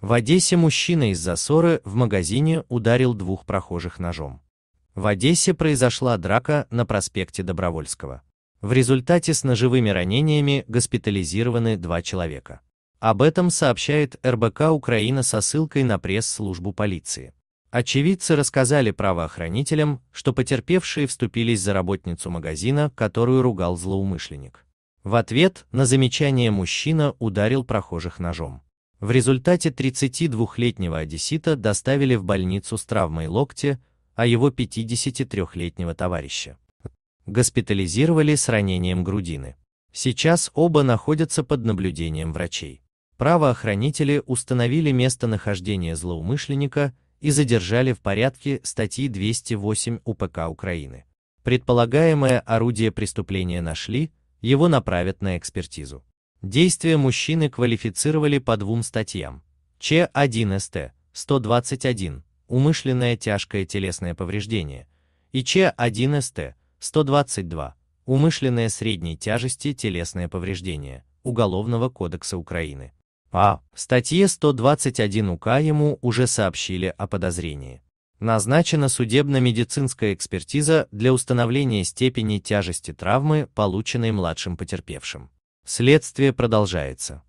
В Одессе мужчина из-за ссоры в магазине ударил двух прохожих ножом. В Одессе произошла драка на проспекте Добровольского. В результате с ножевыми ранениями госпитализированы два человека. Об этом сообщает РБК Украина со ссылкой на пресс-службу полиции. Очевидцы рассказали правоохранителям, что потерпевшие вступились за работницу магазина, которую ругал злоумышленник. В ответ на замечание мужчина ударил прохожих ножом. В результате 32-летнего одессита доставили в больницу с травмой локтя, а его 53-летнего товарища госпитализировали с ранением грудины. Сейчас оба находятся под наблюдением врачей. Правоохранители установили местонахождение злоумышленника и задержали в порядке статьи 208 УПК Украины. Предполагаемое орудие преступления нашли, его направят на экспертизу. Действия мужчины квалифицировали по двум статьям. Ч1СТ 121 умышленное тяжкое телесное повреждение и Ч1СТ 122 умышленное средней тяжести телесное повреждение Уголовного кодекса Украины. А в статье 121 УК ему уже сообщили о подозрении. Назначена судебно-медицинская экспертиза для установления степени тяжести травмы, полученной младшим потерпевшим. Следствие продолжается.